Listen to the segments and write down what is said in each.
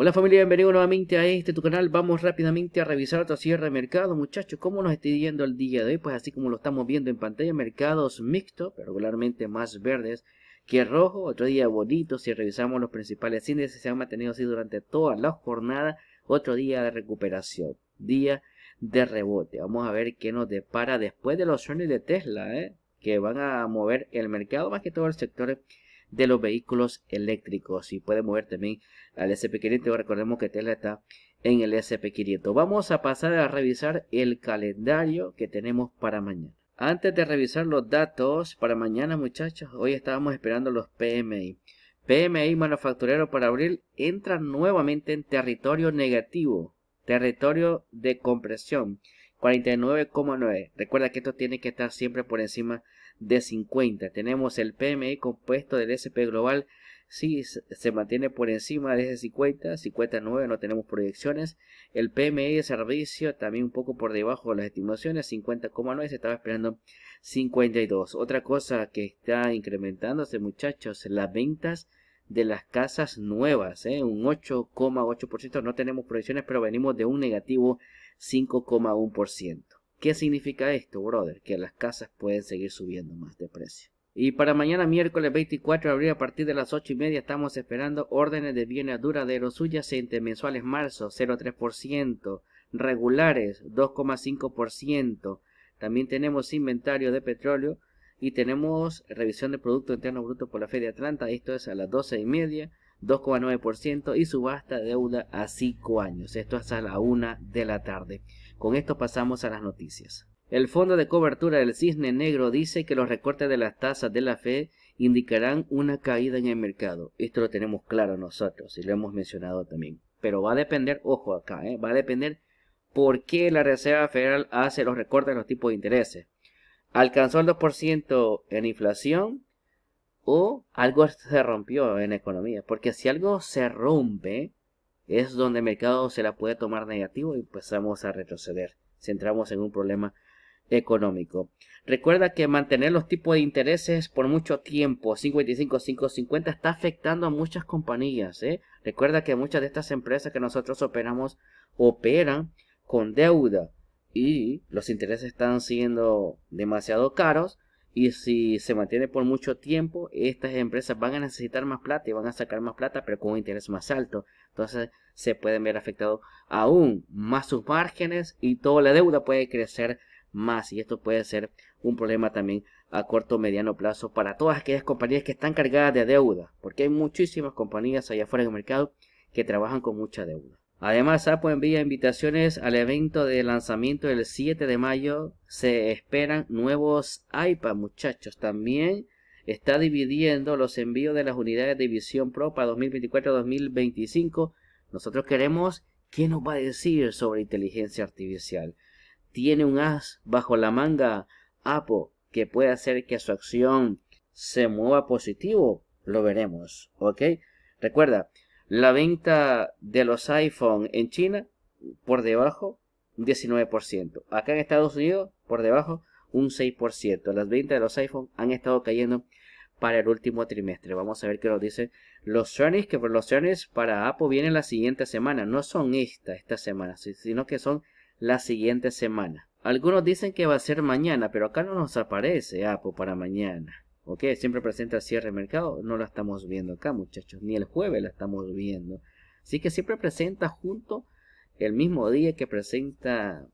Hola familia, bienvenidos nuevamente a este tu canal. Vamos rápidamente a revisar otro cierre de mercado, muchachos. ¿Cómo nos está yendo el día de hoy? Pues así como lo estamos viendo en pantalla, mercados mixtos, regularmente más verdes que rojo. Otro día bonito, si revisamos los principales índices, se han mantenido así durante toda la jornada. Otro día de recuperación, día de rebote. Vamos a ver qué nos depara después de los sueños de Tesla, ¿eh? que van a mover el mercado, más que todo el sector de los vehículos eléctricos y puede mover también al SP500. Recordemos que Tesla está en el SP500. Vamos a pasar a revisar el calendario que tenemos para mañana. Antes de revisar los datos para mañana, muchachos, hoy estábamos esperando los PMI. PMI manufacturero para abril entra nuevamente en territorio negativo, territorio de compresión, 49,9. Recuerda que esto tiene que estar siempre por encima de 50. Tenemos el PMI e compuesto del SP Global, si se mantiene por encima de ese 50, 59 no tenemos proyecciones. El PMI e de servicio también un poco por debajo de las estimaciones, 50,9 se estaba esperando 52. Otra cosa que está incrementándose muchachos, las ventas de las casas nuevas, ¿eh? un 8,8%, no tenemos proyecciones, pero venimos de un negativo 5,1%. ¿Qué significa esto, brother? Que las casas pueden seguir subiendo más de precio. Y para mañana miércoles 24 de abril a partir de las 8 y media estamos esperando órdenes de bienes duraderos subyacentes mensuales marzo 0,3%, regulares 2,5%. También tenemos inventario de petróleo y tenemos revisión de Producto Interno Bruto por la de Atlanta. Esto es a las 12 y media, 2,9% y subasta deuda a 5 años. Esto es a la 1 de la tarde. Con esto pasamos a las noticias. El Fondo de Cobertura del Cisne Negro dice que los recortes de las tasas de la Fed indicarán una caída en el mercado. Esto lo tenemos claro nosotros y lo hemos mencionado también. Pero va a depender, ojo acá, eh, va a depender por qué la Reserva Federal hace los recortes de los tipos de intereses. ¿Alcanzó el 2% en inflación o algo se rompió en economía? Porque si algo se rompe, es donde el mercado se la puede tomar negativo y empezamos a retroceder, si entramos en un problema económico. Recuerda que mantener los tipos de intereses por mucho tiempo, 55, 550, está afectando a muchas compañías. ¿eh? Recuerda que muchas de estas empresas que nosotros operamos operan con deuda y los intereses están siendo demasiado caros y si se mantiene por mucho tiempo, estas empresas van a necesitar más plata y van a sacar más plata, pero con un interés más alto. Entonces se pueden ver afectados aún más sus márgenes y toda la deuda puede crecer más. Y esto puede ser un problema también a corto o mediano plazo para todas aquellas compañías que están cargadas de deuda. Porque hay muchísimas compañías allá afuera en el mercado que trabajan con mucha deuda. Además, APO envía invitaciones al evento de lanzamiento del 7 de mayo. Se esperan nuevos iPads, muchachos. También está dividiendo los envíos de las unidades de Visión Pro para 2024-2025. Nosotros queremos qué nos va a decir sobre inteligencia artificial. Tiene un as bajo la manga APO que puede hacer que su acción se mueva positivo. Lo veremos, ¿ok? Recuerda, la venta de los iPhone en China por debajo, un 19%. Acá en Estados Unidos, por debajo, un 6%. Las ventas de los iPhone han estado cayendo para el último trimestre. Vamos a ver qué nos dicen los earnings, que los earnings para Apple vienen la siguiente semana. No son esta, esta semana, sino que son la siguiente semana. Algunos dicen que va a ser mañana, pero acá no nos aparece Apple para mañana. ¿Ok? Siempre presenta cierre de mercado. No la estamos viendo acá, muchachos. Ni el jueves la estamos viendo. Así que siempre presenta junto el mismo día que presenta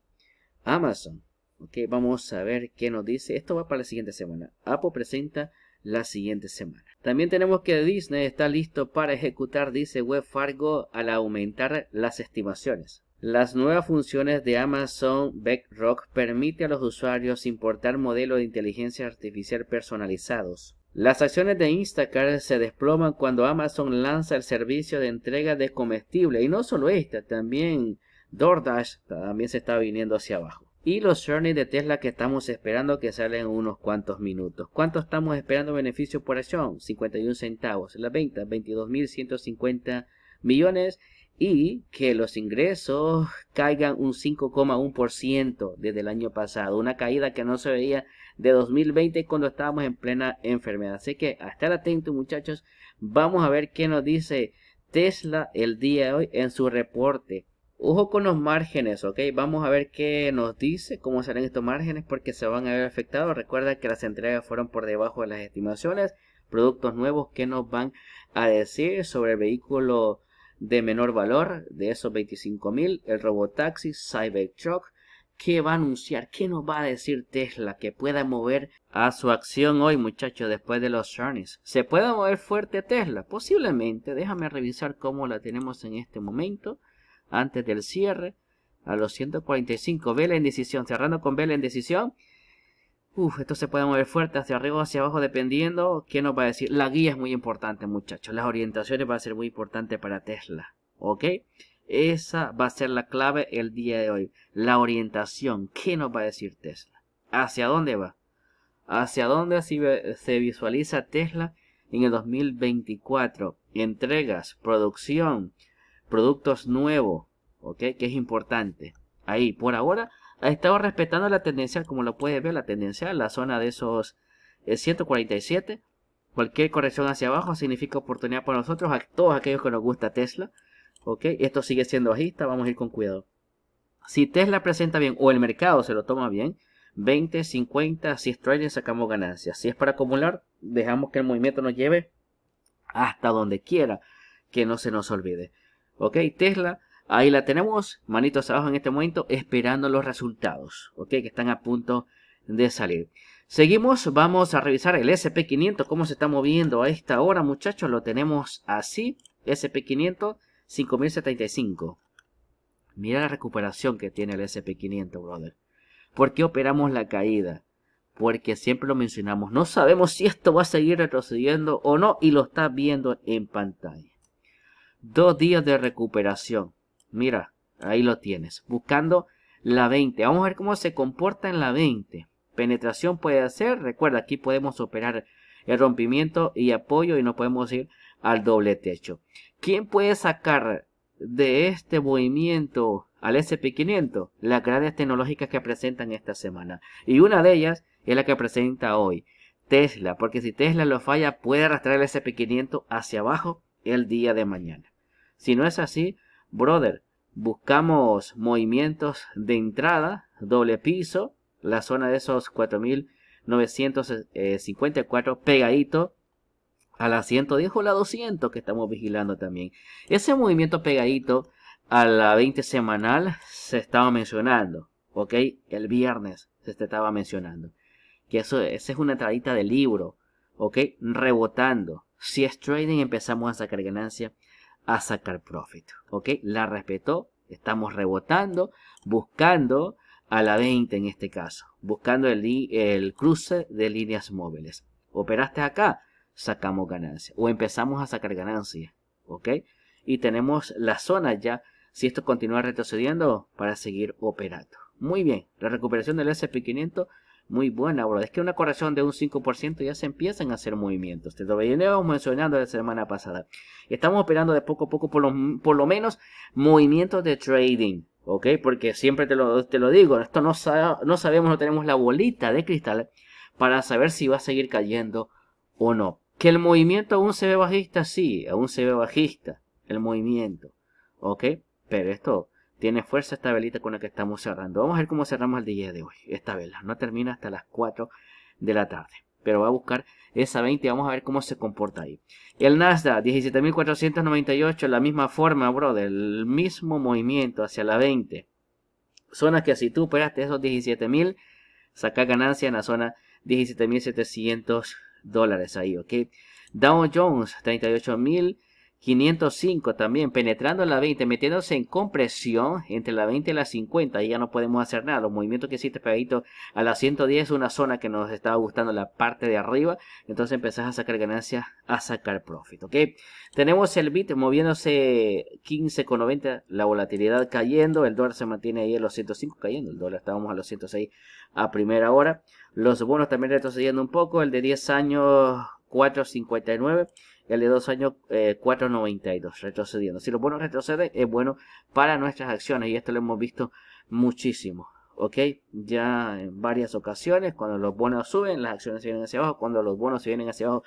Amazon. ¿Ok? Vamos a ver qué nos dice. Esto va para la siguiente semana. Apple presenta la siguiente semana. También tenemos que Disney está listo para ejecutar, dice Web Fargo, al aumentar las estimaciones. Las nuevas funciones de Amazon BackRock permiten a los usuarios importar modelos de inteligencia artificial personalizados. Las acciones de Instacart se desploman cuando Amazon lanza el servicio de entrega de comestibles, y no solo esta, también DoorDash también se está viniendo hacia abajo. Y los earnings de Tesla que estamos esperando que salen en unos cuantos minutos. ¿Cuánto estamos esperando beneficio por acción? 51 centavos. La venta, 22.150 millones y que los ingresos caigan un 5,1% desde el año pasado, una caída que no se veía de 2020 cuando estábamos en plena enfermedad. Así que a estar atentos muchachos, vamos a ver qué nos dice Tesla el día de hoy en su reporte. Ojo con los márgenes, ok, vamos a ver qué nos dice, cómo serán estos márgenes porque se van a ver afectados. Recuerda que las entregas fueron por debajo de las estimaciones, productos nuevos que nos van a decir sobre el vehículo de menor valor, de esos 25.000, el Robotaxi, Cybertruck, ¿Qué va a anunciar? ¿Qué nos va a decir Tesla que pueda mover a su acción hoy, muchachos, después de los journeys, ¿Se puede mover fuerte Tesla? Posiblemente. Déjame revisar cómo la tenemos en este momento, antes del cierre, a los 145. Vela en decisión, cerrando con vela en decisión. Uf, esto se puede mover fuerte hacia arriba o hacia abajo dependiendo qué nos va a decir. La guía es muy importante, muchachos. Las orientaciones va a ser muy importante para Tesla. ¿Ok? Esa va a ser la clave el día de hoy. La orientación. ¿Qué nos va a decir Tesla? ¿Hacia dónde va? ¿Hacia dónde se visualiza Tesla en el 2024? Entregas, producción, productos nuevos. ¿Ok? Que es importante. Ahí, por ahora ha estado respetando la tendencia, como lo puedes ver, la tendencia, la zona de esos 147. Eh, Cualquier corrección hacia abajo significa oportunidad para nosotros, a todos aquellos que nos gusta Tesla. ¿ok? Esto sigue siendo bajista, vamos a ir con cuidado. Si Tesla presenta bien o el mercado se lo toma bien, 20, 50, si es sacamos ganancias. Si es para acumular, dejamos que el movimiento nos lleve hasta donde quiera, que no se nos olvide. ¿Ok? Tesla Ahí la tenemos, manitos abajo en este momento, esperando los resultados, ¿ok? Que están a punto de salir. Seguimos, vamos a revisar el SP500, cómo se está moviendo a esta hora, muchachos. Lo tenemos así, SP500, 5075. Mira la recuperación que tiene el SP500, brother. ¿Por qué operamos la caída? Porque siempre lo mencionamos, no sabemos si esto va a seguir retrocediendo o no, y lo está viendo en pantalla. Dos días de recuperación Mira, ahí lo tienes. Buscando la 20. Vamos a ver cómo se comporta en la 20. Penetración puede hacer. Recuerda, aquí podemos operar el rompimiento y apoyo y no podemos ir al doble techo. ¿Quién puede sacar de este movimiento al SP500 las grandes tecnológicas que presentan esta semana? Y una de ellas es la que presenta hoy, Tesla, porque si Tesla lo falla puede arrastrar el SP500 hacia abajo el día de mañana. Si no es así, brother, buscamos movimientos de entrada, doble piso, la zona de esos 4954 pegadito a la 110 o la 200 que estamos vigilando también. Ese movimiento pegadito a la 20 semanal se estaba mencionando, ¿ok? El viernes se estaba mencionando. Que eso, esa es una entradita de libro, ¿ok? Rebotando. Si es trading empezamos a sacar ganancia a sacar profit. ¿Ok? La respetó. Estamos rebotando, buscando a la 20 en este caso, buscando el, el cruce de líneas móviles. Operaste acá, sacamos ganancia o empezamos a sacar ganancia. ¿Ok? Y tenemos la zona ya, si esto continúa retrocediendo, para seguir operando. Muy bien, la recuperación del SP500 muy buena, bro. Es que una corrección de un 5% ya se empiezan a hacer movimientos. Te lo veníamos mencionando la semana pasada. estamos operando de poco a poco, por lo, por lo menos, movimientos de trading. ¿Ok? Porque siempre te lo, te lo digo, esto no, no sabemos, no tenemos la bolita de cristal para saber si va a seguir cayendo o no. Que el movimiento aún se ve bajista, sí, aún se ve bajista el movimiento. ¿Ok? Pero esto tiene fuerza esta velita con la que estamos cerrando. Vamos a ver cómo cerramos el día de hoy. Esta vela no termina hasta las 4 de la tarde. Pero va a buscar esa 20 y vamos a ver cómo se comporta ahí. El Nasdaq, 17.498, la misma forma, bro, el mismo movimiento hacia la 20. Zonas que si tú operaste esos 17.000, saca ganancia en la zona 17.700 dólares ahí, ¿ok? Dow Jones, 38.000. 505 también, penetrando a la 20, metiéndose en compresión entre la 20 y la 50. Y ya no podemos hacer nada. Los movimientos que hiciste pegadito a la 110 una zona que nos estaba gustando la parte de arriba. Entonces empezás a sacar ganancias, a sacar profit. Tenemos el bit moviéndose 15,90. La volatilidad cayendo. El dólar se mantiene ahí a los 105 cayendo. El dólar estábamos a los 106 a primera hora. Los bonos también retrocediendo un poco. El de 10 años 4,59. El de dos años 4.92, eh, retrocediendo. Si los bonos retroceden, es bueno para nuestras acciones y esto lo hemos visto muchísimo. ¿ok? Ya en varias ocasiones, cuando los bonos suben, las acciones se vienen hacia abajo, cuando los bonos se vienen hacia abajo,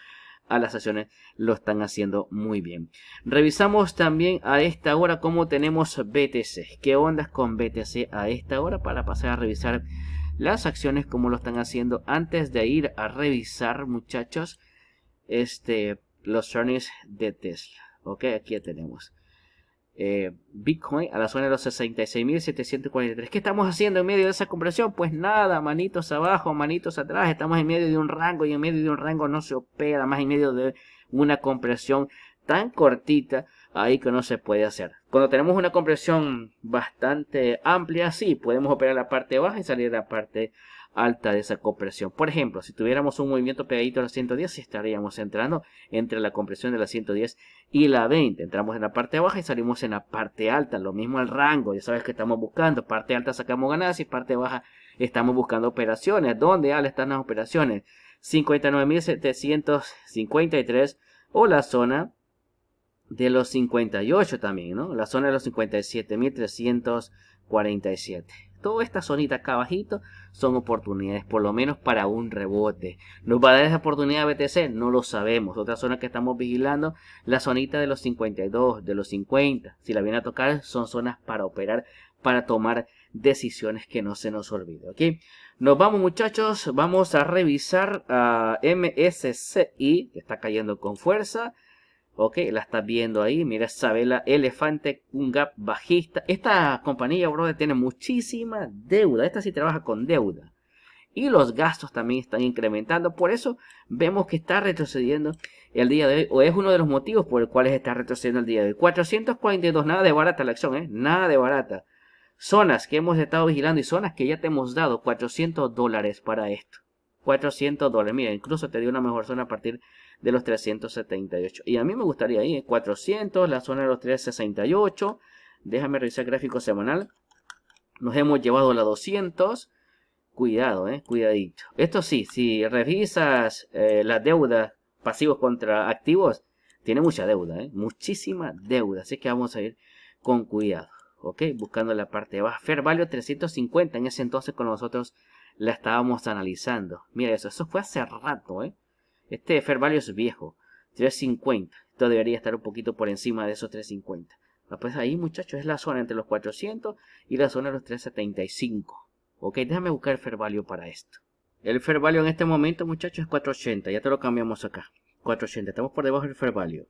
a las acciones lo están haciendo muy bien. Revisamos también a esta hora cómo tenemos BTC, qué ondas con BTC a esta hora para pasar a revisar las acciones como lo están haciendo antes de ir a revisar, muchachos. Este, los earnings de Tesla. Ok, aquí tenemos. Eh, Bitcoin a la zona de los 66.743. ¿Qué estamos haciendo en medio de esa compresión? Pues nada, manitos abajo, manitos atrás. Estamos en medio de un rango y en medio de un rango no se opera, más en medio de una compresión tan cortita ahí que no se puede hacer. Cuando tenemos una compresión bastante amplia, sí, podemos operar la parte baja y salir de la parte alta de esa compresión. Por ejemplo, si tuviéramos un movimiento pegadito a la 110, estaríamos entrando entre la compresión de la 110 y la 20. Entramos en la parte baja y salimos en la parte alta. Lo mismo al rango, ya sabes que estamos buscando. Parte alta sacamos ganancias y parte baja estamos buscando operaciones. ¿Dónde están las operaciones? 59.753 o la zona de los 58 también, ¿no? La zona de los 57.347. Todas estas zonitas acá abajito son oportunidades, por lo menos para un rebote. ¿Nos va a dar esa oportunidad BTC? No lo sabemos. Otra zona que estamos vigilando, la zonita de los 52, de los 50. Si la viene a tocar, son zonas para operar, para tomar decisiones que no se nos olvide. Nos vamos muchachos, vamos a revisar a MSCI, que está cayendo con fuerza. Ok, la estás viendo ahí. Mira esa Elefante, un gap bajista. Esta compañía, brother, tiene muchísima deuda. Esta sí trabaja con deuda. Y los gastos también están incrementando. Por eso vemos que está retrocediendo el día de hoy. O es uno de los motivos por el cual está retrocediendo el día de hoy. 442, nada de barata la acción, ¿eh? Nada de barata. Zonas que hemos estado vigilando y zonas que ya te hemos dado 400 dólares para esto. 400 dólares. Mira, incluso te dio una mejor zona a partir de los 378. Y a mí me gustaría ir 400, la zona de los 368. Déjame revisar el gráfico semanal. Nos hemos llevado la 200. Cuidado, eh, cuidadito. Esto sí, si revisas eh, las deudas pasivos contra activos, tiene mucha deuda, eh, muchísima deuda. Así que vamos a ir con cuidado. ¿ok? Buscando la parte de baja. Fair value 350 en ese entonces con nosotros la estábamos analizando. Mira eso, eso fue hace rato, ¿eh? Este fair value es viejo, 350. Esto debería estar un poquito por encima de esos 350. Ah, pues ahí, muchachos, es la zona entre los 400 y la zona de los 375. Ok, déjame buscar el fair value para esto. El fair value en este momento, muchachos, es 480. Ya te lo cambiamos acá. 480. Estamos por debajo del fair value.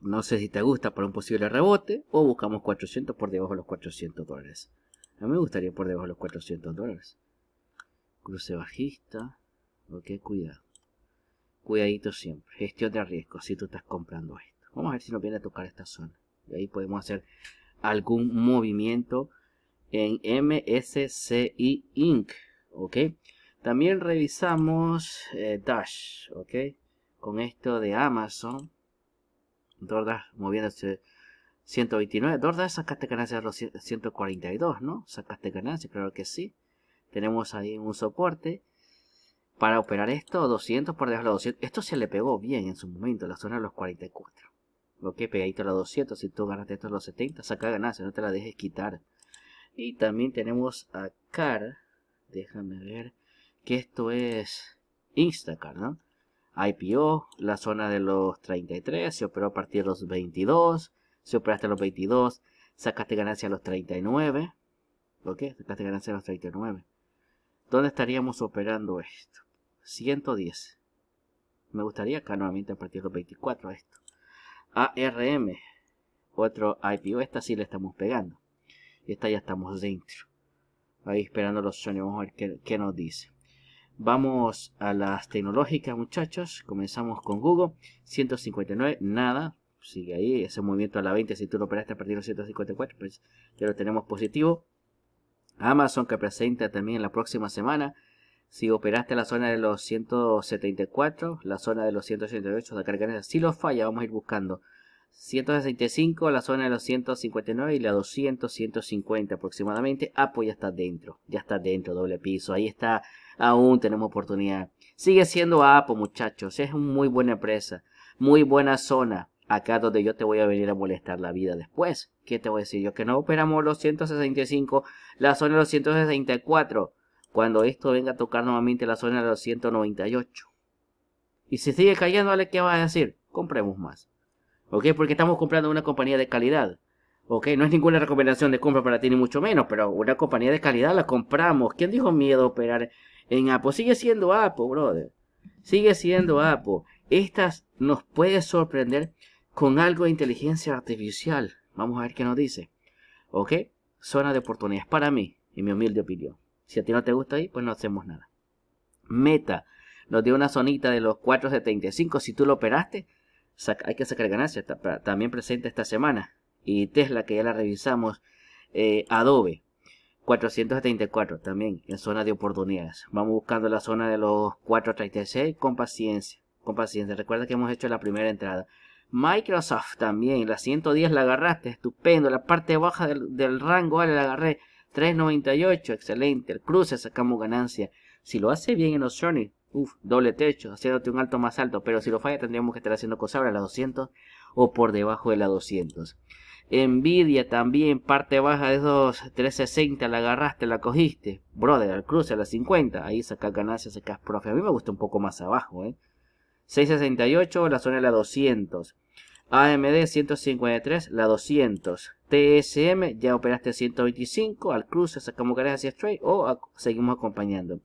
No sé si te gusta para un posible rebote o buscamos 400 por debajo de los 400 dólares. A mí me gustaría por debajo de los 400 dólares. Cruce bajista. Ok, cuidado cuidadito siempre, gestión de riesgo si tú estás comprando esto. Vamos a ver si nos viene a tocar esta zona. Y ahí podemos hacer algún movimiento en MSCI Inc. ¿Ok? También revisamos eh, Dash, ¿ok? Con esto de Amazon. dordas, moviéndose 129. dordas sacaste ganancias a los 142, ¿no? Sacaste ganancias, claro que sí. Tenemos ahí un soporte para operar esto, 200 por debajo de los 200. Esto se le pegó bien en su momento, la zona de los 44. Ok, pegadito a los 200. Si tú ganaste esto a los 70, saca ganancia, no te la dejes quitar. Y también tenemos a Car. Déjame ver que esto es Instacar, ¿no? IPO, la zona de los 33, se operó a partir de los 22, se operaste a los 22, sacaste ganancia a los 39, ¿ok? Sacaste ganancia a los 39. ¿Dónde estaríamos operando esto? 110. Me gustaría acá nuevamente a partir de los 24 esto. ARM. Otro IPO. Esta sí le estamos pegando. Y esta ya estamos dentro. Ahí esperando los sueños. Vamos a ver qué, qué nos dice. Vamos a las tecnológicas, muchachos. Comenzamos con Google. 159. Nada sigue ahí. Ese movimiento a la 20, si tú lo operaste a partir de los 154, pues ya lo tenemos positivo. Amazon que presenta también la próxima semana. Si operaste la zona de los 174, la zona de los 188 de carga si lo falla, vamos a ir buscando. 165, la zona de los 159 y la 200, 150 aproximadamente. Apo ah, pues ya está dentro, ya está dentro, doble piso. Ahí está, aún tenemos oportunidad. Sigue siendo Apo, muchachos, es muy buena empresa, muy buena zona acá donde yo te voy a venir a molestar la vida después. ¿Qué te voy a decir yo? Que no operamos los 165, la zona de los 164, cuando esto venga a tocar nuevamente la zona de los 198. Y si sigue cayendo, vale ¿qué vas a decir? Compremos más. ¿Ok? Porque estamos comprando una compañía de calidad. ¿Ok? No es ninguna recomendación de compra para ti, ni mucho menos, pero una compañía de calidad la compramos. ¿Quién dijo miedo a operar en Apple? Sigue siendo Apple, brother. Sigue siendo Apple. Estas nos puede sorprender con algo de inteligencia artificial. Vamos a ver qué nos dice. ¿Ok? Zona de oportunidades para mí, en mi humilde opinión. Si a ti no te gusta ahí, pues no hacemos nada. Meta. Nos dio una zonita de los 4.75. Si tú lo operaste, hay que sacar ganancias. También presente esta semana. Y Tesla, que ya la revisamos. Eh, Adobe. 474 también en zona de oportunidades. Vamos buscando la zona de los 436 con paciencia. Con paciencia. Recuerda que hemos hecho la primera entrada. Microsoft también, la 110 la agarraste, estupendo. La parte baja del, rango, vale, la agarré. 3.98, excelente. El cruce sacamos ganancia. Si lo hace bien en Oceanic, uff, doble techo, haciéndote un alto más alto. Pero si lo falla, tendríamos que estar haciendo cosas ahora, la 200 o por debajo de la 200. Nvidia también, parte baja de esos 360, la agarraste, la cogiste. Brother, al cruce a la 50, ahí sacas ganancia, sacas profe. A mí me gusta un poco más abajo, eh. 668, la zona de la 200. AMD 153, la 200. TSM, ya operaste 125, al cruce sacamos caras hacia trade o seguimos acompañando.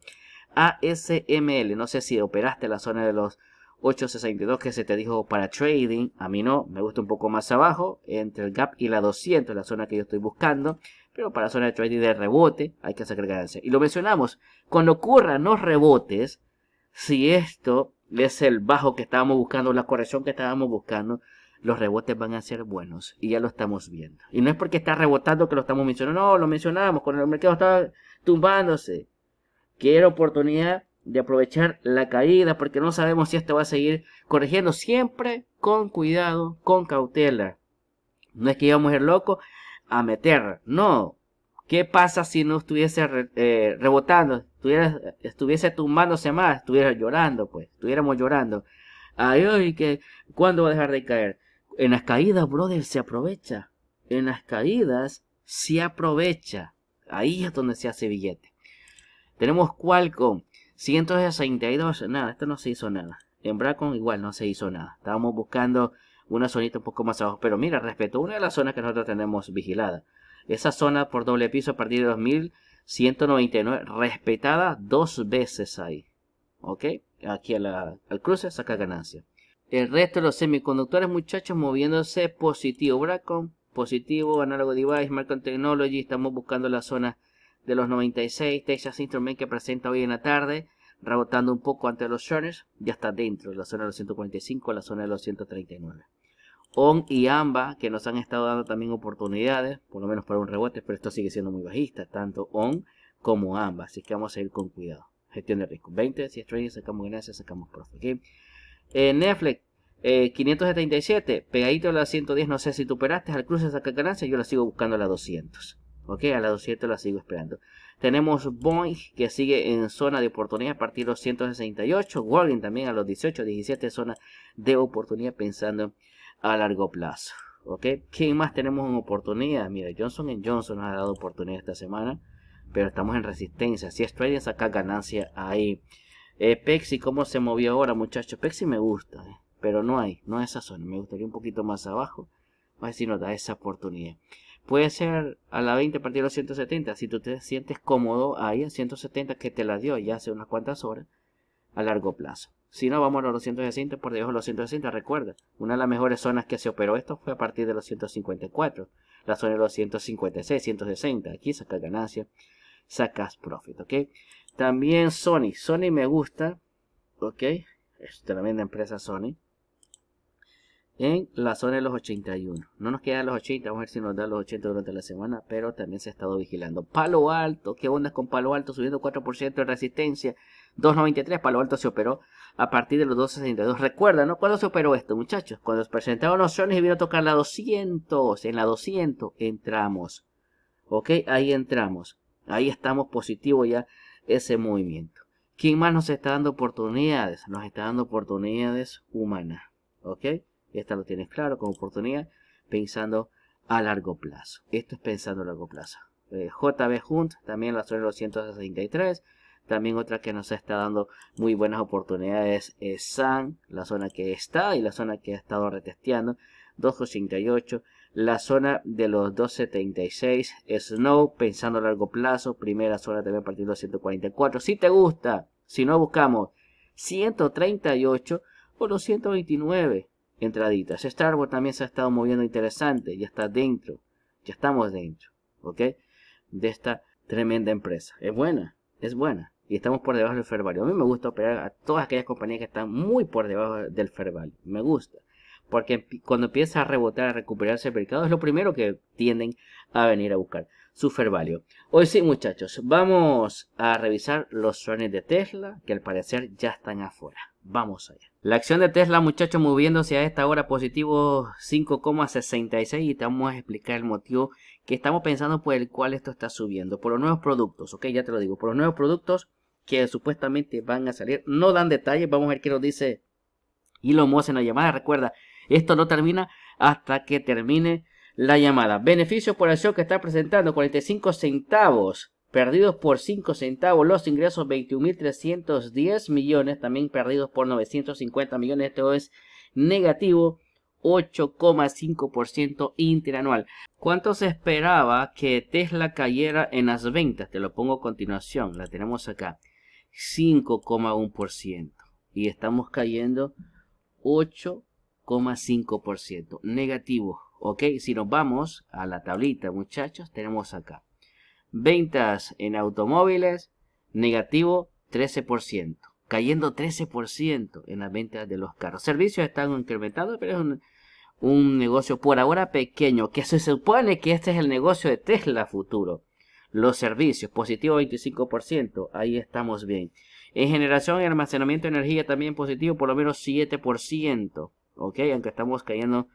ASML, no sé si operaste la zona de los 862 que se te dijo para trading, a mí no, me gusta un poco más abajo, entre el gap y la 200, la zona que yo estoy buscando, pero para zona de trading de rebote hay que sacar ganancia. Y lo mencionamos, cuando ocurran los rebotes, si esto es el bajo que estábamos buscando, la corrección que estábamos buscando, los rebotes van a ser buenos. Y ya lo estamos viendo. Y no es porque está rebotando que lo estamos mencionando. No, lo mencionamos. Cuando el mercado estaba tumbándose. Quiero oportunidad de aprovechar la caída porque no sabemos si esto va a seguir corrigiendo. Siempre con cuidado, con cautela. No es que íbamos a ir locos a meter. No. ¿Qué pasa si no estuviese eh, rebotando? estuviese tumbándose más, estuviera llorando, pues, estuviéramos llorando. Ay, ay, que, ¿cuándo va a dejar de caer? En las caídas, brother, se aprovecha. En las caídas, se aprovecha. Ahí es donde se hace billete. Tenemos Qualcomm, 162, nada, esto no se hizo nada. En Bracon igual no se hizo nada. Estábamos buscando una zonita un poco más abajo, pero mira, respeto, una de las zonas que nosotros tenemos vigilada. Esa zona por doble piso a partir de 2000 199, respetada dos veces ahí. ¿Ok? Aquí al cruce saca ganancia. El resto de los semiconductores, muchachos, moviéndose positivo. Bracon, positivo, Análogo Device, Marcon Technology. Estamos buscando la zona de los 96. Texas Instrument que presenta hoy en la tarde. Rebotando un poco ante los Shurners. Ya está dentro de la zona de los 145, la zona de los 139. On y Amba, que nos han estado dando también oportunidades, por lo menos para un rebote, pero esto sigue siendo muy bajista, tanto On como Amba, así que vamos a ir con cuidado. Gestión de riesgo. 20, si es trading, sacamos ganancias, sacamos profit. ¿okay? Eh, Netflix, 577, eh, pegadito a la 110, no sé si tú operaste, al cruce saca ganancias, yo la sigo buscando a la 200. Ok, a la 200 la sigo esperando. Tenemos Boeing que sigue en zona de oportunidad a partir de los 168. Walgreens también a los 18, 17 zona de oportunidad pensando en, a largo plazo. ¿Ok? ¿Quién más tenemos en oportunidad? Mira, Johnson Johnson nos ha dado oportunidad esta semana, pero estamos en resistencia. Si es saca ganancia ahí. Pexi, eh, Pepsi, ¿cómo se movió ahora, muchachos? Pexi me gusta, ¿eh? pero no hay, no esa zona. Me gustaría un poquito más abajo, a ver si nos da esa oportunidad. Puede ser a la 20 a partir de los 170. Si tú te sientes cómodo ahí a 170 que te la dio ya hace unas cuantas horas a largo plazo. Si no, vamos a los 260 por debajo de los 160. Recuerda, una de las mejores zonas que se operó esto fue a partir de los 154. La zona de los 156, 160. Aquí sacas ganancia, sacas profit, ¿ok? También Sony. Sony me gusta, ¿ok? Es tremenda empresa Sony. En la zona de los 81. No nos queda los 80, vamos a ver si nos da los 80 durante la semana, pero también se ha estado vigilando. Palo alto, ¿qué onda con Palo alto? Subiendo 4% de resistencia. 2.93, Palo alto se operó a partir de los 262. Recuerda, ¿no? ¿Cuándo se operó esto, muchachos? Cuando se presentaron opciones y vino a tocar la 200. En la 200 entramos. ¿Ok? Ahí entramos. Ahí estamos positivo ya ese movimiento. ¿Quién más nos está dando oportunidades? Nos está dando oportunidades humanas. ¿Ok? Esta lo tienes claro como oportunidad pensando a largo plazo. Esto es pensando a largo plazo. Eh, JB Hunt, también la los 263. También otra que nos está dando muy buenas oportunidades es San, la zona que está y la zona que ha estado retesteando, 2.88. La zona de los 2.76, Snow, pensando a largo plazo, primera zona también partiendo de 144. Si te gusta, si no buscamos 138 o los 129 entraditas. Starboard este también se ha estado moviendo interesante, ya está dentro, ya estamos dentro, ¿ok? De esta tremenda empresa. Es buena, es buena y estamos por debajo del fair value. A mí me gusta operar a todas aquellas compañías que están muy por debajo del fair Me gusta. Porque cuando empieza a rebotar, a recuperarse el mercado, es lo primero que tienden a venir a buscar su fair Hoy sí, muchachos, vamos a revisar los sueños de Tesla, que al parecer ya están afuera. Vamos allá. La acción de Tesla, muchachos, moviéndose a esta hora positivo 5,66 y te vamos a explicar el motivo que estamos pensando por el cual esto está subiendo. Por los nuevos productos, ok, ya te lo digo, por los nuevos productos que supuestamente van a salir. No dan detalles, vamos a ver qué nos dice Elon Musk en la llamada. Recuerda, esto no termina hasta que termine la llamada. Beneficios por acción que está presentando 45 centavos. Perdidos por 5 centavos los ingresos 21.310 millones, también perdidos por 950 millones, esto es negativo 8,5% interanual. ¿Cuánto se esperaba que Tesla cayera en las ventas? Te lo pongo a continuación, la tenemos acá. 5,1% y estamos cayendo 8,5% negativo. Ok, si nos vamos a la tablita, muchachos, tenemos acá ventas en automóviles negativo 13%, cayendo 13% en las ventas de los carros. Servicios están incrementados, pero es un, un negocio por ahora pequeño, que se supone que este es el negocio de Tesla futuro. Los servicios, positivo 25%, ahí estamos bien. En generación y almacenamiento de energía también positivo, por lo menos 7%, ¿ok? Aunque estamos cayendo,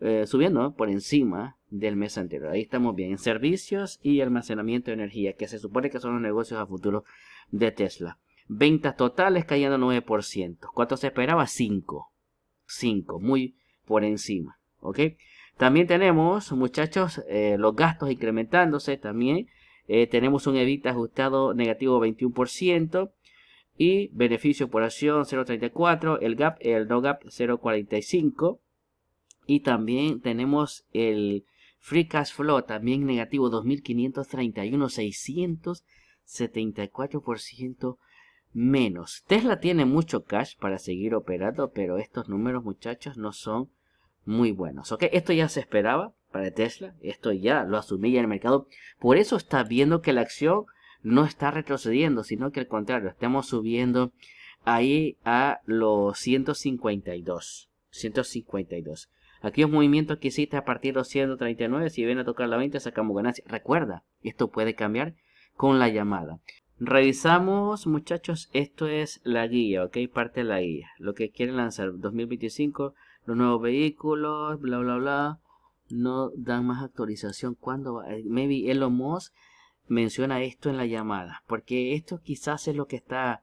eh, subiendo por encima del mes anterior. Ahí estamos bien. En servicios y almacenamiento de energía, que se supone que son los negocios a futuro de Tesla. Ventas totales cayendo 9%. ¿Cuánto se esperaba? 5. 5, muy por encima, ¿ok? También tenemos, muchachos, eh, los gastos incrementándose también. Eh, tenemos un EBITDA ajustado negativo 21% y beneficio por acción 0.34, el gap, el no gap 0.45 y también tenemos el free cash flow también negativo 2.531, 674% menos. Tesla tiene mucho cash para seguir operando, pero estos números muchachos no son muy buenos. ¿ok? Esto ya se esperaba para Tesla, esto ya lo asumía en el mercado. Por eso está viendo que la acción no está retrocediendo, sino que al contrario, estamos subiendo ahí a los 152. 152. los movimientos que hiciste a partir de los 139, si viene a tocar la 20, sacamos ganancias. Recuerda, esto puede cambiar con la llamada. Revisamos, muchachos, esto es la guía, ¿ok? Parte de la guía. Lo que quieren lanzar 2025 los nuevos vehículos, bla, bla, bla, no dan más actualización. Cuando eh, maybe Elon Musk menciona esto en la llamada, porque esto quizás es lo que está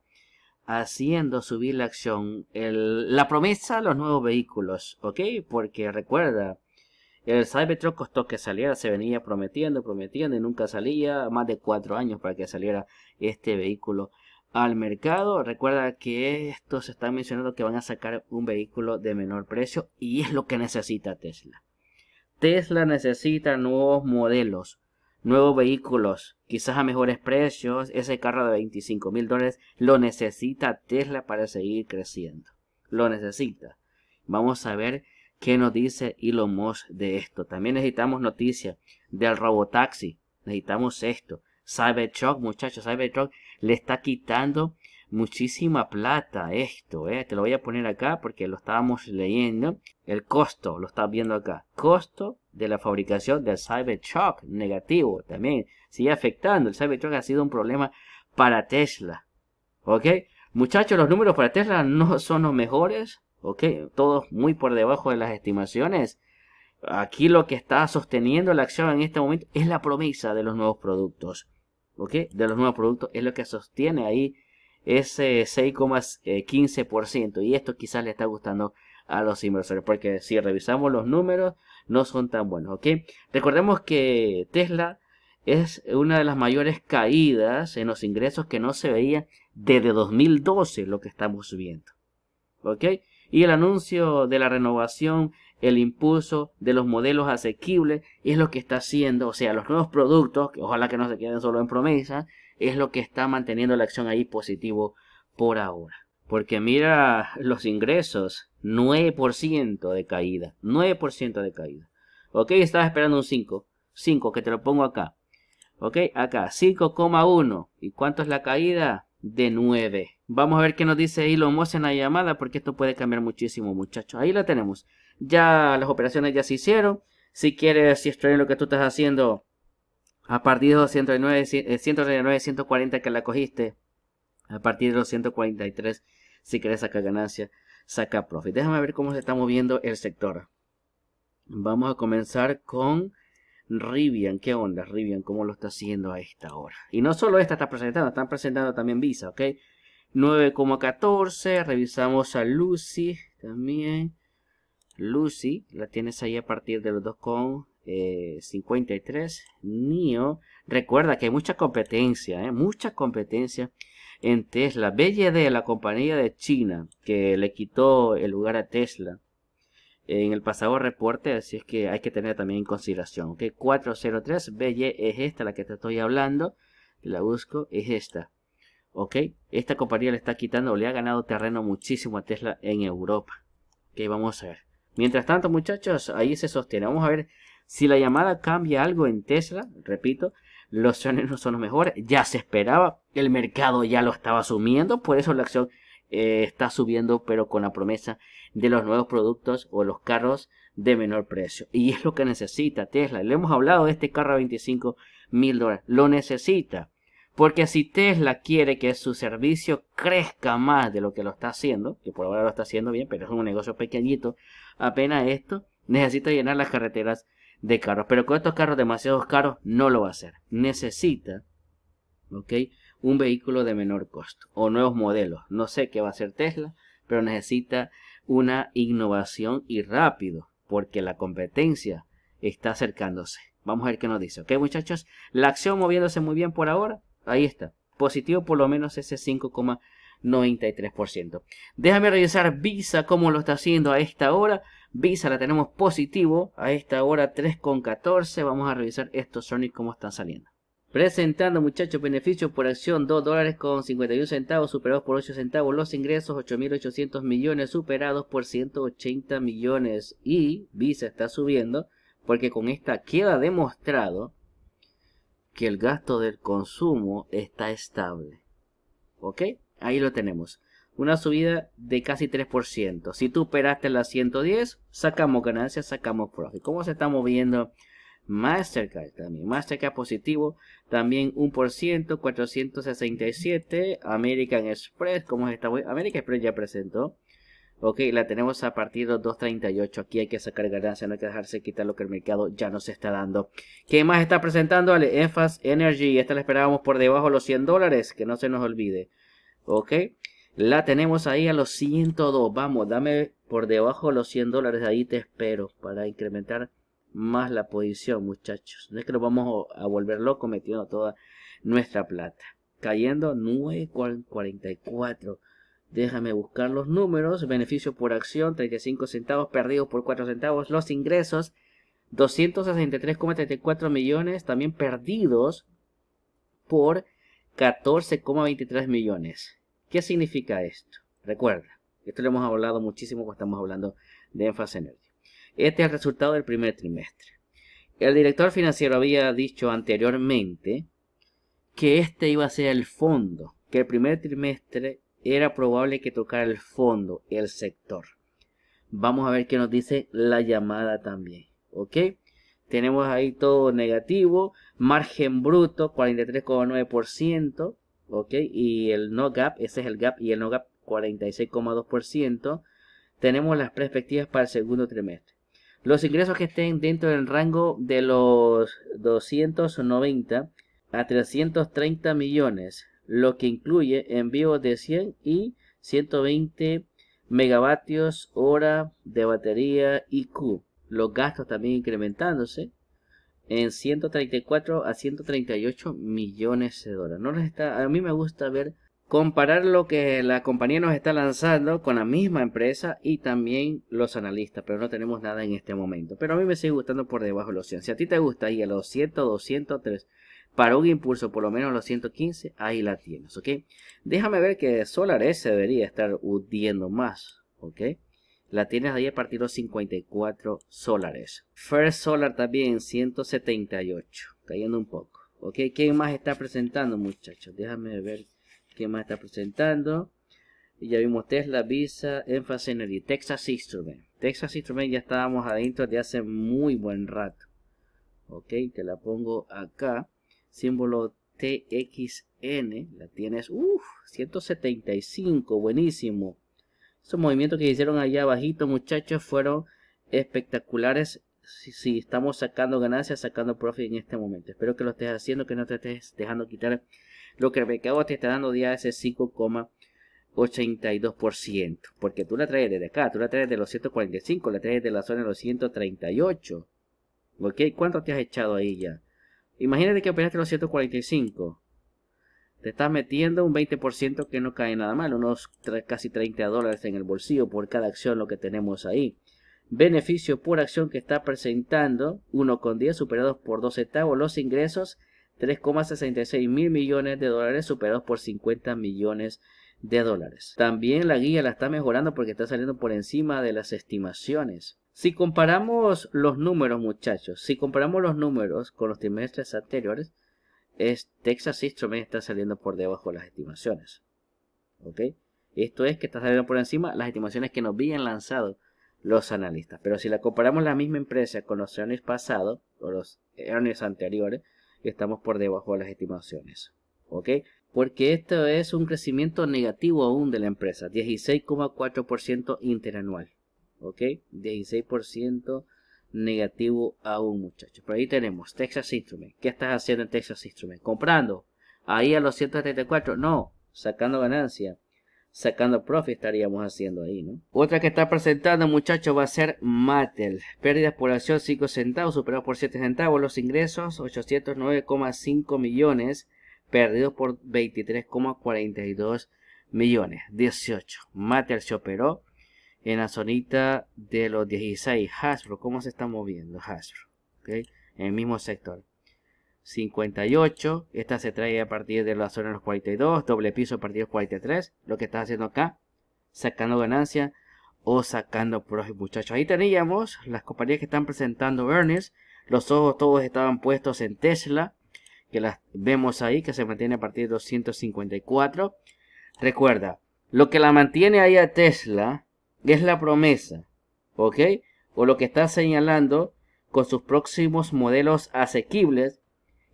haciendo subir la acción. El, la promesa, los nuevos vehículos, ¿ok? Porque recuerda, el Cybertruck costó que saliera, se venía prometiendo, prometiendo y nunca salía, más de cuatro años para que saliera este vehículo al mercado. Recuerda que se están mencionando que van a sacar un vehículo de menor precio y es lo que necesita Tesla. Tesla necesita nuevos modelos, nuevos vehículos, quizás a mejores precios. Ese carro de 25 mil dólares lo necesita Tesla para seguir creciendo. Lo necesita. Vamos a ver qué nos dice Elon Musk de esto. También necesitamos noticias del robotaxi. Necesitamos esto. Cybertruck, muchachos, Cybertruck le está quitando muchísima plata esto, eh. te lo voy a poner acá porque lo estábamos leyendo, el costo, lo estás viendo acá, costo de la fabricación del Cybertruck, negativo también, sigue afectando, el Cybertruck ha sido un problema para Tesla, ok, muchachos los números para Tesla no son los mejores, ok, todos muy por debajo de las estimaciones, aquí lo que está sosteniendo la acción en este momento es la promesa de los nuevos productos, de los nuevos productos es lo que sostiene ahí ese 6,15%. Y esto quizás le está gustando a los inversores, porque si revisamos los números, no son tan buenos, ¿ok? Recordemos que Tesla es una de las mayores caídas en los ingresos que no se veía desde 2012, lo que estamos viendo, ¿ok? Y el anuncio de la renovación el impulso de los modelos asequibles es lo que está haciendo, o sea, los nuevos productos, que ojalá que no se queden solo en promesa, es lo que está manteniendo la acción ahí positivo por ahora. Porque mira los ingresos, 9% de caída, 9% de caída. Ok, estaba esperando un 5, 5 que te lo pongo acá. Ok, acá, 5,1. ¿Y cuánto es la caída? De 9. Vamos a ver qué nos dice Elon Musk en la llamada porque esto puede cambiar muchísimo, muchachos. Ahí la tenemos ya las operaciones ya se hicieron. Si quieres, si extraen lo que tú estás haciendo a partir de los 139, 140 eh, que la cogiste, a partir de los 143, si quieres sacar ganancia, saca profit. Déjame ver cómo se está moviendo el sector. Vamos a comenzar con Rivian. ¿Qué onda Rivian? ¿Cómo lo está haciendo a esta hora? Y no solo esta está presentando, están presentando también Visa, ¿ok? 9,14. Revisamos a Lucy también. Lucy la tienes ahí a partir de los 2,53. Eh, Nio, recuerda que hay mucha competencia, ¿eh? mucha competencia en Tesla. BYD, la compañía de China que le quitó el lugar a Tesla en el pasado reporte, así es que hay que tener también en consideración. 403 BYD es esta la que te estoy hablando, la busco, es esta. ¿Ok? Esta compañía le está quitando, le ha ganado terreno muchísimo a Tesla en Europa. Ok, vamos a ver. Mientras tanto, muchachos, ahí se sostiene. Vamos a ver si la llamada cambia algo en Tesla. Repito, los sonidos no son los mejores. Ya se esperaba. El mercado ya lo estaba asumiendo. Por eso la acción eh, está subiendo, pero con la promesa de los nuevos productos o los carros de menor precio. Y es lo que necesita Tesla. Le hemos hablado de este carro a 25 mil dólares. Lo necesita. Porque si Tesla quiere que su servicio crezca más de lo que lo está haciendo, que por ahora lo está haciendo bien, pero es un negocio pequeñito, apenas esto, necesita llenar las carreteras de carros. Pero con estos carros demasiado caros no lo va a hacer. Necesita, Un vehículo de menor costo o nuevos modelos. No sé qué va a hacer Tesla, pero necesita una innovación y rápido, porque la competencia está acercándose. Vamos a ver qué nos dice, ¿ok muchachos? La acción moviéndose muy bien por ahora, ahí está. Positivo por lo menos ese 5,5%. 93%. Déjame revisar Visa cómo lo está haciendo a esta hora. Visa la tenemos positivo a esta hora 3,14. Vamos a revisar estos Sonic cómo están saliendo. Presentando muchachos beneficios por acción 2 dólares con 51 centavos superados por 8 centavos los ingresos 8.800 millones superados por 180 millones y Visa está subiendo porque con esta queda demostrado que el gasto del consumo está estable. ¿Ok? Ahí lo tenemos. Una subida de casi 3%. Si tú operaste la 110, sacamos ganancias, sacamos profit. ¿Cómo se está moviendo Mastercard? También Mastercard positivo, también 1%, 467. American Express, ¿cómo se está? American Express ya presentó. Ok, la tenemos a partir de 2.38. Aquí hay que sacar ganancias, no hay que dejarse quitar lo que el mercado ya nos está dando. ¿Qué más está presentando? Ale, efas Energy. Esta la esperábamos por debajo de los 100 dólares, que no se nos olvide. ¿ok? La tenemos ahí a los 102. Vamos, dame por debajo los 100 dólares. Ahí te espero para incrementar más la posición, muchachos. No es que nos vamos a volver locos metiendo toda nuestra plata. Cayendo 9,44. Déjame buscar los números. Beneficio por acción, 35 centavos. Perdidos por 4 centavos. Los ingresos, 263,34 millones. También perdidos por 14,23 millones. ¿Qué significa esto? Recuerda, esto lo hemos hablado muchísimo cuando estamos hablando de énfasis energy. Este es el resultado del primer trimestre. El director financiero había dicho anteriormente que este iba a ser el fondo, que el primer trimestre era probable que tocara el fondo, el sector. Vamos a ver qué nos dice la llamada también, ¿ok? Tenemos ahí todo negativo, margen bruto 43,9%, ¿ok? Y el no gap, ese es el gap y el no gap 46,2%. Tenemos las perspectivas para el segundo trimestre. Los ingresos que estén dentro del rango de los 290 a 330 millones, lo que incluye envíos de 100 y 120 megavatios hora de batería y IQ los gastos también incrementándose en 134 a 138 millones de dólares. No les está, a mí me gusta ver comparar lo que la compañía nos está lanzando con la misma empresa y también los analistas, pero no tenemos nada en este momento. Pero a mí me sigue gustando por debajo de los opción Si a ti te gusta y a los 100, 203, para un impulso por lo menos a los 115, ahí la tienes, ¿ok? Déjame ver que solar s debería estar hundiendo más, ¿ok? La tienes ahí a partir de 54 solares. First Solar también 178. Cayendo un poco. Ok, ¿quién más está presentando muchachos? Déjame ver quién más está presentando. Y Ya vimos Tesla, Visa, Enphase Energy, Texas Instrument. Texas Instrument ya estábamos adentro de hace muy buen rato. Ok, te la pongo acá. Símbolo TXN. La tienes, uff, 175. Buenísimo. Esos movimientos que hicieron allá abajito, muchachos, fueron espectaculares. Si, estamos sacando ganancias, sacando profit en este momento. Espero que lo estés haciendo, que no te estés dejando quitar lo que el mercado te está dando día, ese 5,82%. Porque tú la traes desde acá, tú la traes de los 145, la traes de la zona de los 138. ¿Ok? ¿Cuánto te has echado ahí ya? Imagínate que operaste los 145 te estás metiendo un 20% que no cae nada mal, unos casi 30 dólares en el bolsillo por cada acción lo que tenemos ahí. Beneficio por acción que está presentando 1,10 superados por 12 centavos. Los ingresos 3,66 mil millones de dólares superados por 50 millones de dólares. También la guía la está mejorando porque está saliendo por encima de las estimaciones. Si comparamos los números muchachos, si comparamos los números con los trimestres anteriores, es Texas Instruments está saliendo por debajo de las estimaciones. ¿Ok? Esto es que está saliendo por encima las estimaciones que nos habían lanzado los analistas. Pero si la comparamos la misma empresa con los earnings pasados o los earnings anteriores, estamos por debajo de las estimaciones. ¿Ok? Porque esto es un crecimiento negativo aún de la empresa, 16,4% interanual. ¿Ok? 16% negativo aún, muchachos. Pero ahí tenemos Texas Instruments ¿Qué estás haciendo en Texas Instruments? ¿Comprando? Ahí a los 134. No, sacando ganancia. Sacando profit estaríamos haciendo ahí, ¿no? Otra que está presentando, muchachos, va a ser Mattel. Pérdidas por acción 5 centavos, superados por 7 centavos. Los ingresos 809,5 millones, perdidos por 23,42 millones. 18. Mattel se operó en la zonita de los 16. Hasbro, ¿cómo se está moviendo Hasbro? ¿Okay? En el mismo sector. 58, esta se trae a partir de la zona de los 42, doble piso a partir de los 43. Lo que está haciendo acá, sacando ganancia o sacando profit, muchachos. Ahí teníamos las compañías que están presentando earnings. Los ojos todos estaban puestos en Tesla, que las vemos ahí, que se mantiene a partir de 254. Recuerda, lo que la mantiene ahí a Tesla es la promesa, ¿ok? O lo que está señalando con sus próximos modelos asequibles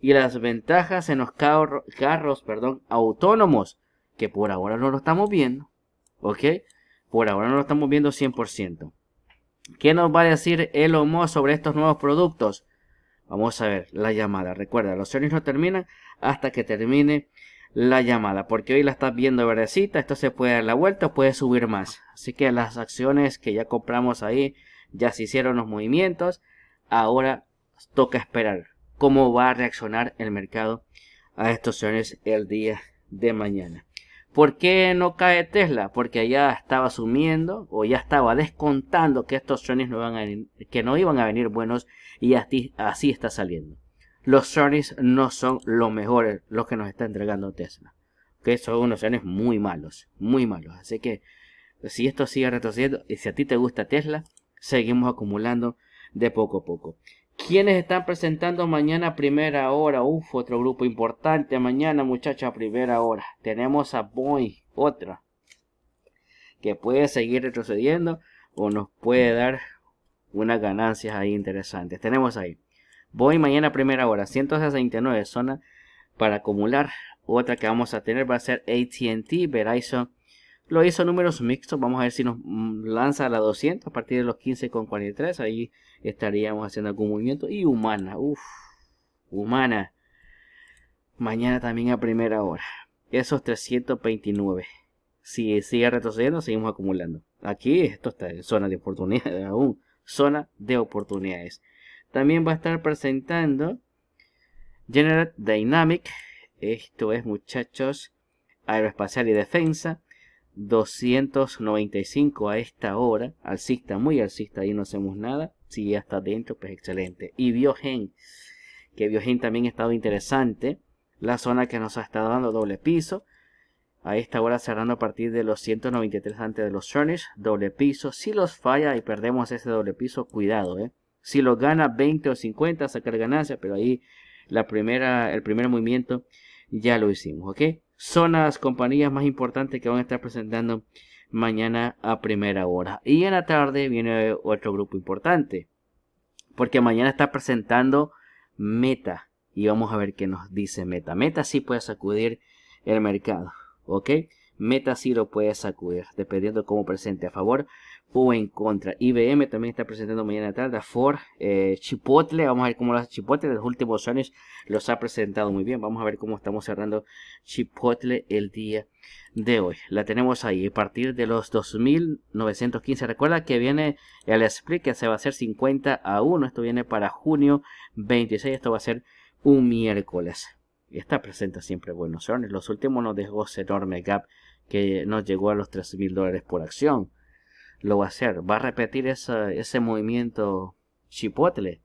y las ventajas en los carros perdón, autónomos, que por ahora no lo estamos viendo, ¿ok? Por ahora no lo estamos viendo 100%. ¿Qué nos va a decir Elon Musk sobre estos nuevos productos? Vamos a ver la llamada. Recuerda, los series no terminan hasta que termine la llamada, porque hoy la estás viendo verdecita, esto se puede dar la vuelta, o puede subir más. Así que las acciones que ya compramos ahí, ya se hicieron los movimientos, ahora toca esperar cómo va a reaccionar el mercado a estos sones el día de mañana. ¿Por qué no cae Tesla? Porque ya estaba sumiendo o ya estaba descontando que estos opciones no, que no iban a venir buenos y así, así está saliendo los shorties no son los mejores los que nos está entregando Tesla. Que son unos muy malos, muy malos. Así que si esto sigue retrocediendo y si a ti te gusta Tesla, seguimos acumulando de poco a poco. ¿Quiénes están presentando mañana a primera hora? Uf, otro grupo importante. Mañana, muchachos, a primera hora. Tenemos a Boeing, otra. Que puede seguir retrocediendo o nos puede dar unas ganancias ahí interesantes. Tenemos ahí Voy mañana a primera hora, 169 zona para acumular. Otra que vamos a tener va a ser ATT, Verizon. Lo hizo números mixtos, vamos a ver si nos mm, lanza a la 200 a partir de los 15,43. Ahí estaríamos haciendo algún movimiento. Y humana, uff, humana. Mañana también a primera hora. Esos 329. Si sigue retrocediendo, seguimos acumulando. Aquí esto está en zona de oportunidades aún. Zona de oportunidades. También va a estar presentando General Dynamic. Esto es, muchachos, aeroespacial y defensa. 295 a esta hora. Alcista, muy alcista, ahí no hacemos nada. Si ya está dentro, pues excelente. Y Biogen, que Biogen también ha estado interesante. La zona que nos ha estado dando doble piso. A esta hora cerrando a partir de los 193 antes de los Shurnish. Doble piso. Si los falla y perdemos ese doble piso, cuidado, eh. Si lo gana 20 o 50, sacar ganancia, pero ahí la primera, el primer movimiento ya lo hicimos, ¿ok? Son las compañías más importantes que van a estar presentando mañana a primera hora. Y en la tarde viene otro grupo importante, porque mañana está presentando Meta. Y vamos a ver qué nos dice Meta. Meta sí puede sacudir el mercado, ¿ok? Meta sí lo puede sacudir, dependiendo cómo presente a favor o en contra. IBM también está presentando mañana tarde Ford. Eh, Chipotle, vamos a ver cómo lo hace Chipotle. los últimos años los ha presentado muy bien. Vamos a ver cómo estamos cerrando Chipotle el día de hoy. La tenemos ahí a partir de los 2915. Recuerda que viene el split que se va a hacer 50 a 1. Esto viene para junio 26. Esto va a ser un miércoles. y está presenta siempre buenos earnings. Los últimos nos dejó ese enorme gap que nos llegó a los 3000 dólares por acción lo va a hacer. Va a repetir ese movimiento chipotle.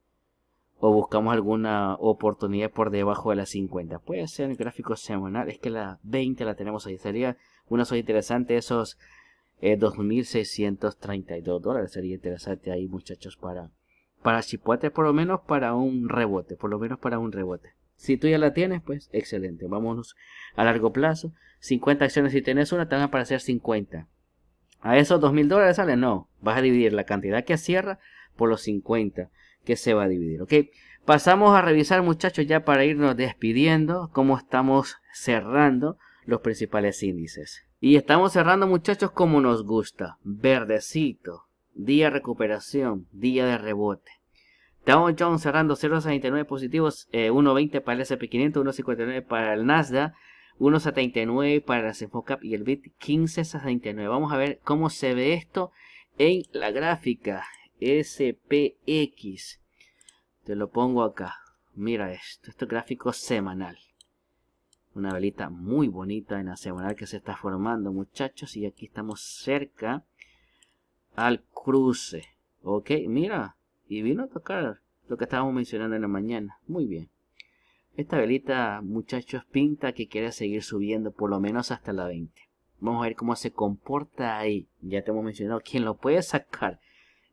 O buscamos alguna oportunidad por debajo de las 50. Puede ser el gráfico semanal. Es que la 20 la tenemos ahí. Sería una cosa interesante esos 2.632 eh, dólares. Sería interesante ahí muchachos para, para chipotle. Por lo menos para un rebote. Por lo menos para un rebote. Si tú ya la tienes, pues excelente. Vámonos a largo plazo. 50 acciones. Si tenés una, te van a aparecer 50. ¿A esos 2.000 dólares sale? No. Vas a dividir la cantidad que cierra por los 50 que se va a dividir. ¿Ok? Pasamos a revisar, muchachos, ya para irnos despidiendo, cómo estamos cerrando los principales índices. Y estamos cerrando, muchachos, como nos gusta. Verdecito. Día de recuperación. Día de rebote. Estamos cerrando 0.69 positivos, 1.20 eh, para el S&P 500, 1.59 para el Nasdaq, 1.79 para las y el bit 15.69. Vamos a ver cómo se ve esto en la gráfica SPX. Te lo pongo acá. Mira esto, este gráfico semanal. Una velita muy bonita en la semanal que se está formando, muchachos. Y aquí estamos cerca al cruce. Ok, mira. Y vino a tocar lo que estábamos mencionando en la mañana. Muy bien. Esta velita, muchachos, pinta que quiere seguir subiendo por lo menos hasta la 20. Vamos a ver cómo se comporta ahí. Ya te hemos mencionado, quien lo puede sacar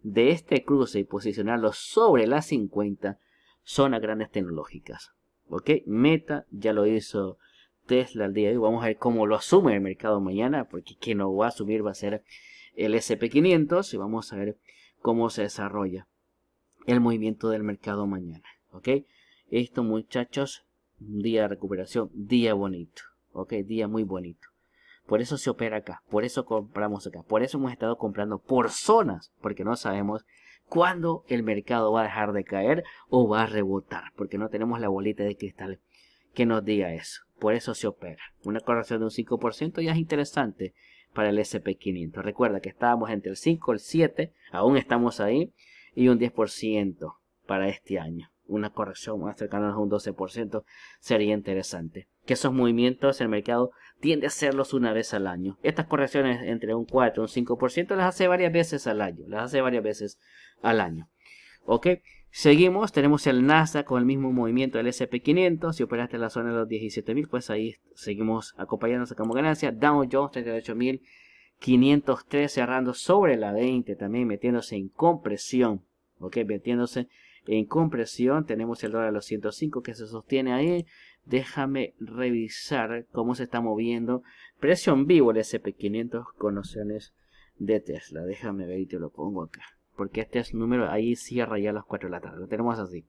de este cruce y posicionarlo sobre la 50 son las grandes tecnológicas. ¿Ok? Meta ya lo hizo Tesla el día de hoy. Vamos a ver cómo lo asume el mercado mañana, porque quien lo va a asumir va a ser el SP500 y vamos a ver cómo se desarrolla el movimiento del mercado mañana. ¿Ok? Esto muchachos, un día de recuperación, día bonito, ok, día muy bonito. Por eso se opera acá, por eso compramos acá, por eso hemos estado comprando por zonas, porque no sabemos cuándo el mercado va a dejar de caer o va a rebotar, porque no tenemos la bolita de cristal que nos diga eso. Por eso se opera. Una corrección de un 5% ya es interesante para el SP500. Recuerda que estábamos entre el 5 y el 7, aún estamos ahí, y un 10% para este año una corrección más cercana a un 12% sería interesante. Que esos movimientos el mercado tiende a hacerlos una vez al año. Estas correcciones entre un 4 y un 5% las hace varias veces al año. Las hace varias veces al año. ¿Ok? Seguimos, tenemos el NASA con el mismo movimiento del SP500. Si operaste en la zona de los 17.000, pues ahí seguimos acompañando, como ganancia. Down Jones 38.503 cerrando sobre la 20, también metiéndose en compresión. ¿Ok? Metiéndose en compresión tenemos el dólar a los 105 que se sostiene ahí. Déjame revisar cómo se está moviendo. Precio en vivo el SP500 con opciones de Tesla. Déjame ver y te lo pongo acá. Porque este es número, ahí cierra ya a las 4 de la tarde. Lo tenemos así.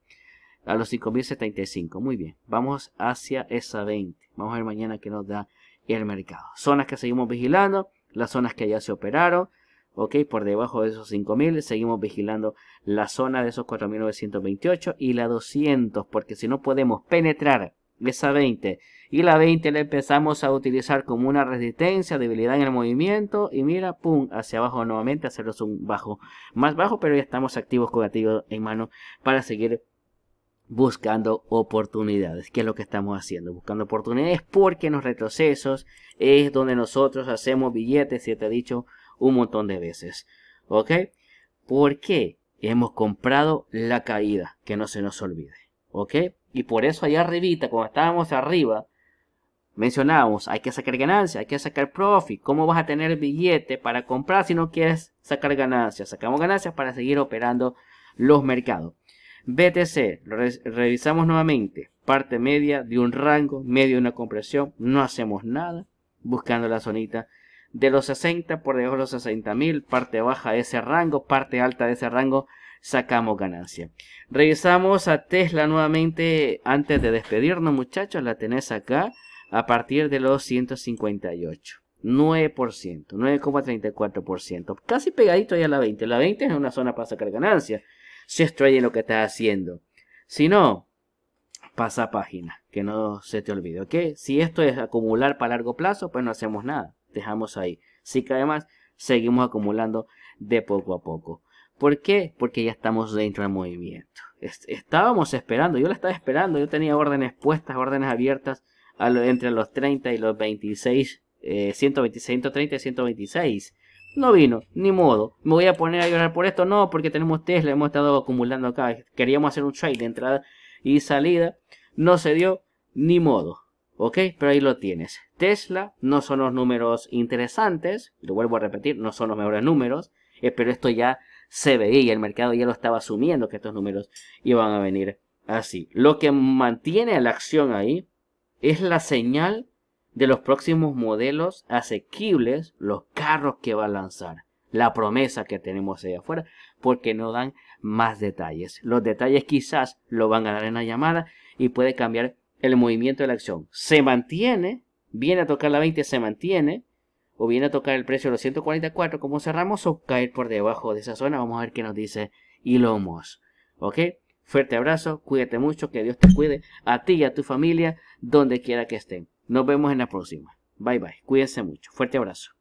A los 5.075. Muy bien. Vamos hacia esa 20. Vamos a ver mañana qué nos da el mercado. Zonas que seguimos vigilando. Las zonas que ya se operaron ok por debajo de esos 5000 seguimos vigilando la zona de esos 4928 y la 200 porque si no podemos penetrar esa 20 y la 20 la empezamos a utilizar como una resistencia debilidad en el movimiento y mira pum hacia abajo nuevamente hacerlos un bajo más bajo pero ya estamos activos con en mano para seguir buscando oportunidades, que es lo que estamos haciendo, buscando oportunidades porque en los retrocesos es donde nosotros hacemos billetes, si te he dicho un montón de veces. ¿Ok? Porque hemos comprado la caída, que no se nos olvide. ¿Ok? Y por eso allá arribita, cuando estábamos arriba, mencionábamos, hay que sacar ganancias, hay que sacar profit. ¿Cómo vas a tener billete para comprar si no quieres sacar ganancias? Sacamos ganancias para seguir operando los mercados. BTC, revisamos nuevamente. Parte media de un rango, medio de una compresión. No hacemos nada buscando la zonita de los 60 por debajo de los 60.000 mil, parte baja de ese rango, parte alta de ese rango, sacamos ganancia. Revisamos a Tesla nuevamente antes de despedirnos muchachos, la tenés acá a partir de los 158. 9%, 9,34%, casi pegadito ya a la 20. La 20 es una zona para sacar ganancia, si es en lo que estás haciendo. Si no, pasa página, que no se te olvide, que Si esto es acumular para largo plazo, pues no hacemos nada dejamos ahí. Así que además seguimos acumulando de poco a poco. ¿Por qué? Porque ya estamos dentro del movimiento. Estábamos esperando, yo la estaba esperando, yo tenía órdenes puestas, órdenes abiertas entre los 30 y los 26, 126, 130 y 126. No vino, ni modo. Me voy a poner a llorar por esto. No, porque tenemos Tesla, hemos estado acumulando acá. Queríamos hacer un trade de entrada y salida. No se dio, ni modo. ¿Ok? Pero ahí lo tienes. Tesla no son los números interesantes, lo vuelvo a repetir, no son los mejores números, eh, pero esto ya se veía y el mercado ya lo estaba asumiendo que estos números iban a venir así. Lo que mantiene a la acción ahí es la señal de los próximos modelos asequibles, los carros que va a lanzar, la promesa que tenemos ahí afuera, porque no dan más detalles. Los detalles quizás lo van a dar en la llamada y puede cambiar el movimiento de la acción. Se mantiene, viene a tocar la 20, se mantiene, o viene a tocar el precio de los 144 como cerramos, o caer por debajo de esa zona. Vamos a ver qué nos dice ilomos ¿Ok? Fuerte abrazo, cuídate mucho, que Dios te cuide, a ti y a tu familia, donde quiera que estén. Nos vemos en la próxima. Bye bye, cuídense mucho. Fuerte abrazo.